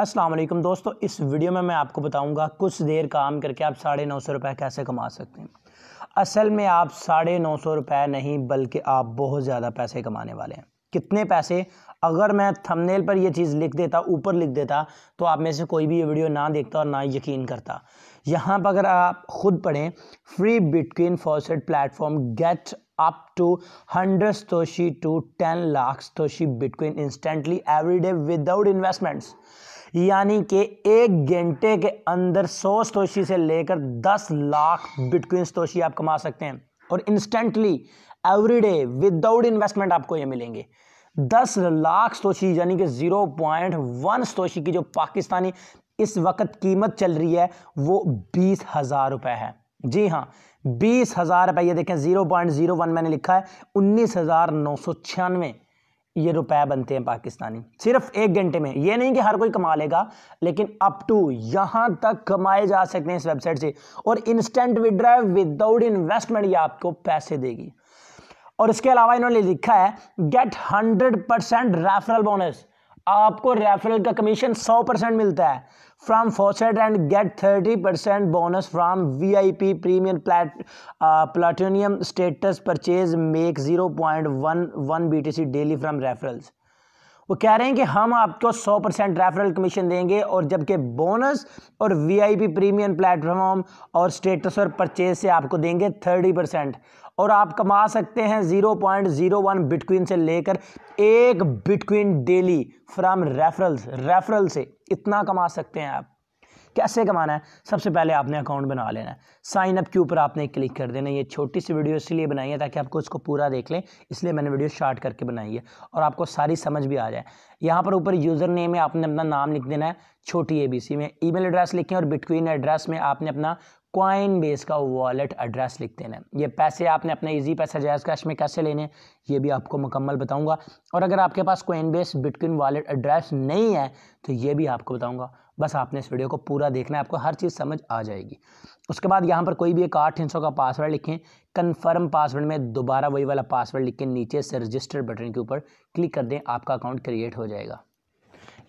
अस्सलाम वालेकुम दोस्तों इस वीडियो में मैं आपको बताऊंगा कुछ देर काम करके आप साढ़े नौ सौ रुपये कैसे कमा सकते हैं असल में आप साढ़े नौ सौ रुपये नहीं बल्कि आप बहुत ज़्यादा पैसे कमाने वाले हैं कितने पैसे अगर मैं थंबनेल पर यह चीज़ लिख देता ऊपर लिख देता तो आप में से कोई भी ये वीडियो ना देखता और ना यकीन करता यहाँ पर अगर आप ख़ुद पढ़ें free bitcoin faucet platform get up to hundred satoshi to ten lakh satoshi bitcoin instantly every day without investments यानी कि एक घंटे के अंदर सौ स्तोशी से लेकर दस लाख बिटकॉइन स्तोशी आप कमा सकते हैं और instantly every day without investment आपको ये मिलेंगे दस लाख स्तोशी यानी कि ज़ीरो पॉइंट वन स्तोशी की जो पाकिस्तानी इस वक्त कीमत चल रही है वो बीस हज़ार रुपये है जी हाँ बीस हज़ार रुपये ये देखें ज़ीरो पॉइंट ज़ीरो वन मैंने लिखा है उन्नीस हज़ार नौ सौ छियानवे ये रुपए बनते हैं पाकिस्तानी सिर्फ एक घंटे में ये नहीं कि हर कोई कमा लेगा लेकिन अप टू यहाँ तक कमाए जा सकते हैं इस वेबसाइट से और इंस्टेंट विड्रॉ विदाउट इन्वेस्टमेंट ये आपको पैसे देगी और इसके अलावा इन्होंने लिखा है get hundred percent referral bonus आपको रेफरल का कमीशन सौ परसेंट मिलता है from faucet and get thirty percent bonus from V I P premium plate platinum status purchase make zero point one one B T C daily from referrals वो कह रहे हैं कि हम आपको 100 परसेंट रेफरल कमीशन देंगे और जबकि बोनस और वीआईपी प्रीमियम प्लेटफॉर्म और स्टेटस और परचेज से आपको देंगे 30 परसेंट और आप कमा सकते हैं 0.01 बिटकॉइन से लेकर एक bitcoin daily from referrals referral से इतना कमा सकते हैं आप कैसे कमाना है सबसे पहले आपने अकाउंट बना लेना है साइन अप के ऊपर आपने क्लिक कर देना ये छोटी सी वीडियो इसलिए बनाई है ताकि आपको उसको पूरा देख लें इसलिए मैंने वीडियो शार्ट करके बनाई है और आपको सारी समझ भी आ जाए यहाँ पर ऊपर यूज़र नेम है आपने अपना नाम लिख देना है छोटी ए बी सी में ई एड्रेस लिखें और बिटकॉइन एड्रेस में आपने अपना कॉइन बेस का वॉलेट एड्रेस लिख देना है ये पैसे आपने अपने इजी पैसा जायज कैश में कैसे लेने ये भी आपको मुकम्मल बताऊंगा और अगर आपके पास Coinbase bitcoin wallet address नहीं है तो ये भी आपको बताऊंगा बस आपने इस वीडियो को पूरा देखना है आपको हर चीज़ समझ आ जाएगी उसके बाद यहाँ पर कोई भी एक आठ का पासवर्ड लिखें कन्फर्म पासवर्ड में दोबारा वही वाला पासवर्ड लिख के नीचे से रजिस्टर बटन के ऊपर क्लिक कर दें आपका अकाउंट क्रिएट हो जाएगा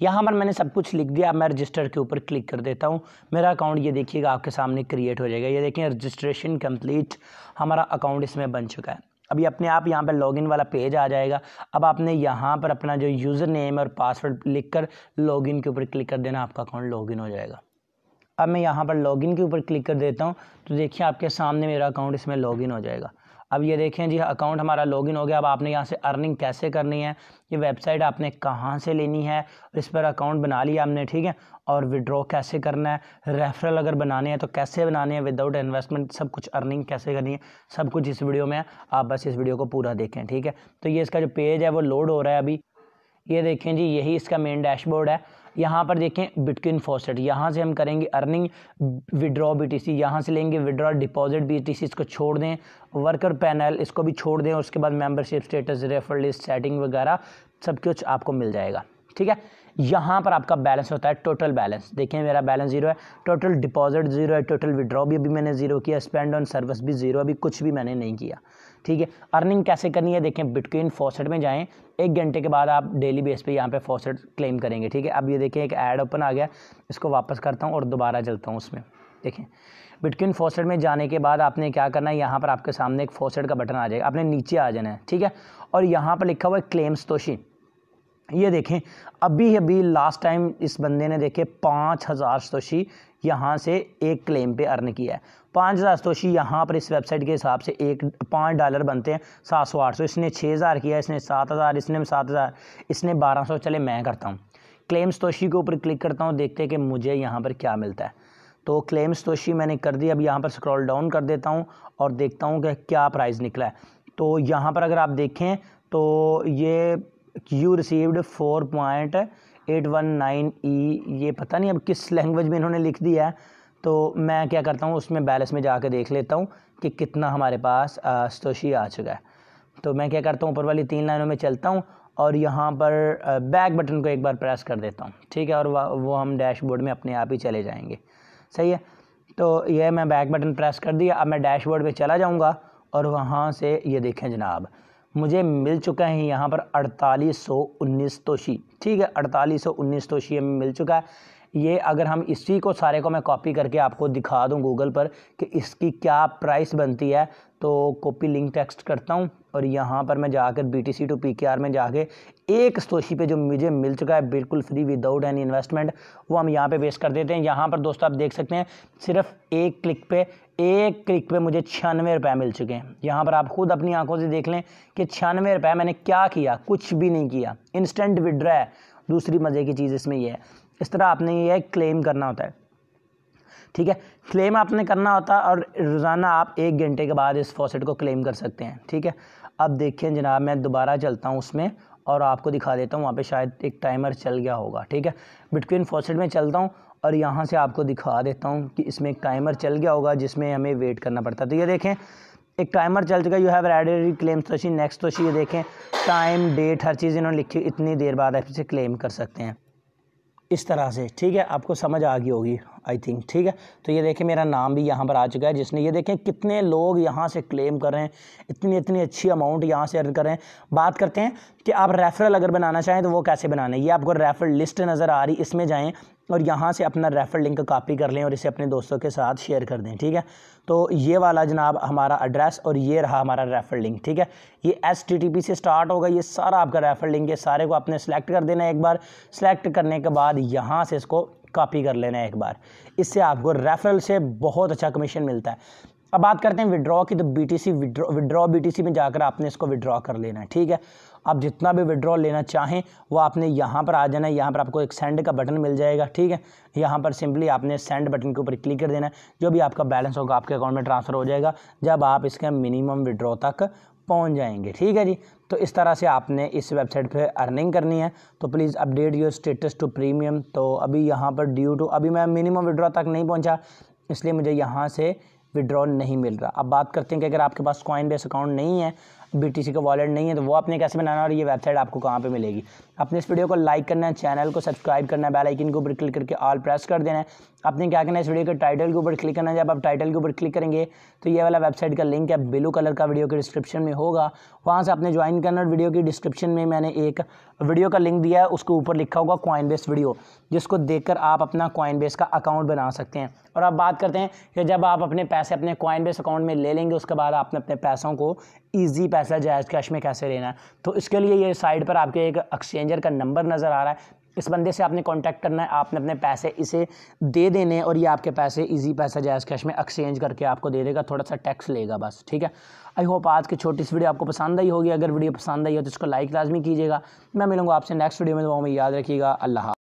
यहाँ पर मैंने सब कुछ लिख दिया मैं रजिस्टर के ऊपर क्लिक कर देता हूँ मेरा अकाउंट ये देखिएगा आपके सामने क्रिएट हो जाएगा ये देखें रजिस्ट्रेशन कंप्लीट हमारा अकाउंट इसमें बन चुका है अभी अपने आप यहाँ पर लॉगिन वाला पेज आ जाएगा अब आपने यहाँ पर अपना जो यूज़र नेम और पासवर्ड लिख कर लॉगिन के ऊपर क्लिक कर देना आपका अकाउंट लॉगिन हो जाएगा अब मैं यहाँ पर लॉगिन के ऊपर क्लिक कर देता हूँ तो देखिए आपके सामने मेरा अकाउंट इसमें लॉगिन हो जाएगा अब ये देखें जी अकाउंट हमारा लॉगिन हो गया अब आपने यहाँ से अर्निंग कैसे करनी है ये वेबसाइट आपने कहाँ से लेनी है इस पर अकाउंट बना लिया आपने ठीक है और विड्रॉ कैसे करना है रेफरल अगर बनाने हैं तो कैसे बनाने हैं विदाउट इन्वेस्टमेंट सब कुछ अर्निंग कैसे करनी है सब कुछ इस वीडियो में आप बस इस वीडियो को पूरा देखें ठीक है तो ये इसका जो पेज है वो लोड हो रहा है अभी ये देखें जी यही इसका मेन डैशबोर्ड है यहाँ पर देखें बिटकॉइन फॉसेट यहाँ से हम करेंगे अर्निंग विड्रॉ बीटीसी यहाँ से लेंगे विड्रॉ डिपॉजिट बीटीसी इसको छोड़ दें वर्कर पैनल इसको भी छोड़ दें उसके बाद membership status refer list setting वगैरह सब कुछ आपको मिल जाएगा ठीक है यहाँ पर आपका बैलेंस होता है टोटल बैलेंस देखिए मेरा बैलेंस जीरो है टोटल डिपॉजिट जीरो है टोटल विड्रॉ भी अभी मैंने जीरो किया स्पेंड ऑन सर्विस भी जीरो अभी कुछ भी मैंने नहीं किया ठीक है अर्निंग कैसे करनी है देखें बिटकॉइन फॉसेट में जाएं एक घंटे के बाद आप डेली बेस पे यहाँ पे फॉसेट क्लेम करेंगे ठीक है अब ये देखें एक ऐड ओपन आ गया इसको वापस करता हूँ और दोबारा चलता हूँ उसमें देखें बिटकॉइन फॉसेट में जाने के बाद आपने क्या करना है यहाँ पर आपके सामने एक फॉसेट का बटन आ जाएगा आपने नीचे आ जाना है ठीक है और यहाँ पर लिखा हुआ है क्लेम्स तोशी ये देखें अभी अभी लास्ट टाइम इस बंदे ने देखे पाँच हज़ार सतोशी यहाँ से एक क्लेम पे अर्न किया है पाँच हज़ार सतोशी यहाँ पर इस वेबसाइट के हिसाब से एक पाँच डॉलर बनते हैं सात सौ आठ सौ इसने छः हज़ार किया इसने सात हज़ार इसने सात हज़ार इसने बारह सौ चले मैं करता हूँ क्लेम सतोशी के ऊपर क्लिक करता हूँ देखते हैं कि मुझे यहाँ पर क्या मिलता है तो क्लेम सतोशी मैंने कर दी अब यहाँ पर स्क्रॉल डाउन कर देता हूँ और देखता हूँ कि क्या प्राइस निकला है तो यहाँ पर अगर आप देखें तो ये you received four point eight one nine E ये पता नहीं अब किस लैंग्वेज में इन्होंने लिख दिया है तो मैं क्या करता हूँ उसमें बैलेंस में कर देख लेता हूँ कि कितना हमारे पास अस्तोशी आ चुका है तो मैं क्या करता हूँ ऊपर वाली तीन लाइनों में चलता हूँ और यहाँ पर बैक बटन को एक बार प्रेस कर देता हूँ ठीक है और वो हम डैशबोर्ड में अपने आप ही चले जाएंगे सही है तो यह मैं बैक बटन प्रेस कर दिया अब मैं डैशबोर्ड में चला जाऊँगा और वहाँ से ये देखें जनाब मुझे मिल चुका है यहाँ पर अड़तालीस सौ उन्नीस तोशी ठीक है अड़तालीस सौ उन्नीस तोशी हमें मिल चुका है ये अगर हम इसी को सारे को मैं कॉपी करके आपको दिखा दूँ गूगल पर कि इसकी क्या प्राइस बनती है तो कॉपी लिंक टेक्स्ट करता हूँ और यहाँ पर मैं जाकर B T C to P K R में जाके एक सोशी पे जो मुझे मिल चुका है बिल्कुल फ्री विदाउट एनी इन्वेस्टमेंट वो हम यहाँ पे पेश कर देते हैं यहाँ पर दोस्तों आप देख सकते हैं सिर्फ एक क्लिक पे एक क्लिक पे मुझे छियानवे रुपये मिल चुके हैं यहाँ पर आप खुद अपनी आंखों से देख लें कि छियानवे रुपये मैंने क्या किया कुछ भी नहीं किया इंस्टेंट विड्रा है दूसरी मज़े की चीज़ इसमें यह है इस तरह आपने यह क्लेम करना होता है ठीक है क्लेम आपने करना होता है और रोज़ाना आप एक घंटे के बाद इस फॉसेट को क्लेम कर सकते हैं ठीक है अब देखें जनाब मैं दोबारा चलता हूँ उसमें और आपको दिखा देता हूँ वहाँ पे शायद एक टाइमर चल गया होगा ठीक है बिटकॉइन फॉसेट में चलता हूँ और यहाँ से आपको दिखा देता हूँ कि इसमें एक टाइमर चल गया होगा जिसमें हमें वेट करना पड़ता है तो ये देखें एक टाइमर चल चुका you have ready claim satoshi next satoshi ये देखें टाइम डेट हर चीज़ इन्होंने लिखी इतनी देर बाद आप इसे क्लेम कर सकते हैं इस तरह से ठीक है आपको समझ आ गई होगी आई थिंक ठीक है तो ये देखें मेरा नाम भी यहाँ पर आ चुका है जिसने ये देखें कितने लोग यहाँ से क्लेम कर रहे हैं इतनी इतनी अच्छी अमाउंट यहाँ से अर्न कर रहे हैं बात करते हैं कि आप रेफरल अगर बनाना चाहें तो वो कैसे बनाना है ये आपको रेफरल लिस्ट नज़र आ रही इसमें जाएँ और यहाँ से अपना रेफर लिंक कॉपी कर लें और इसे अपने दोस्तों के साथ शेयर कर दें ठीक है तो ये वाला जनाब हमारा एड्रेस और ये रहा हमारा रेफर लिंक ठीक है ये एस टी टी पी से स्टार्ट होगा ये सारा आपका रेफर लिंक है सारे को आपने सेलेक्ट कर देना है एक बार सेलेक्ट करने के बाद यहाँ से इसको कॉपी कर लेना है एक बार इससे आपको रेफरल से बहुत अच्छा कमीशन मिलता है अब बात करते हैं विड्रॉ की तो B T C withdraw B T C में जाकर आपने इसको विड्रॉ कर लेना है ठीक है आप जितना भी विड्रॉ लेना चाहें वो आपने यहाँ पर आ जाना है यहाँ पर आपको एक सेंड का बटन मिल जाएगा ठीक है यहाँ पर सिंपली आपने सेंड बटन के ऊपर क्लिक कर देना है जो भी आपका बैलेंस होगा आपके अकाउंट में ट्रांसफ़र हो जाएगा जब आप इसका मिनिमम विड्रॉ तक पहुंच जाएंगे ठीक है जी तो इस तरह से आपने इस वेबसाइट पे अर्निंग करनी है तो please update your status to premium तो अभी यहाँ पर ड्यू टू अभी मैं मिनिमम विड्रॉ तक नहीं पहुँचा इसलिए मुझे यहाँ से विड्रॉ नहीं मिल रहा अब बात करते हैं कि अगर आपके पास कॉइन बेस अकाउंट नहीं है बीटीसी का वॉलेट नहीं है तो वो आपने कैसे बनाना और ये वेबसाइट आपको कहाँ पे मिलेगी अपने इस वीडियो को लाइक करना है चैनल को सब्सक्राइब करना है बेल आइकन को ऊपर क्लिक करके ऑल प्रेस कर देना है आपने क्या करना है इस वीडियो के टाइटल के ऊपर क्लिक करना है जब आप टाइटल के ऊपर क्लिक करेंगे तो ये वाला वेबसाइट का लिंक है ब्लू कलर का वीडियो के डिस्क्रिप्शन में होगा वहाँ से आपने ज्वाइन करना और वीडियो की डिस्क्रिप्शन में मैंने एक वीडियो का लिंक दिया है उसके ऊपर लिखा होगा कॉइन बेस वीडियो जिसको देखकर आप अपना कॉइन बेस का अकाउंट बना सकते हैं और आप बात करते हैं कि जब आप अपने पैसे अपने कॉइन बेस अकाउंट में ले लेंगे उसके बाद आपने अपने पैसों को ईजी पैसा जायज़ कैश में कैसे लेना है तो इसके लिए ये साइट पर आपके एक एक्सचेंजर का नंबर नज़र आ रहा है इस बंदे से आपने कांटेक्ट करना है आपने अपने पैसे इसे दे देने और ये आपके पैसे इजी पैसा जैस कैश में एक्सचेंज करके आपको दे देगा थोड़ा सा टैक्स लेगा बस ठीक है आई होप आज की छोटी सी वीडियो आपको पसंद आई होगी अगर वीडियो पसंद आई हो तो इसको लाइक लाजमी कीजिएगा मैं मिलूंगा आपसे नेक्स्ट वीडियो में दो तो में याद रखिएगा अल्लाह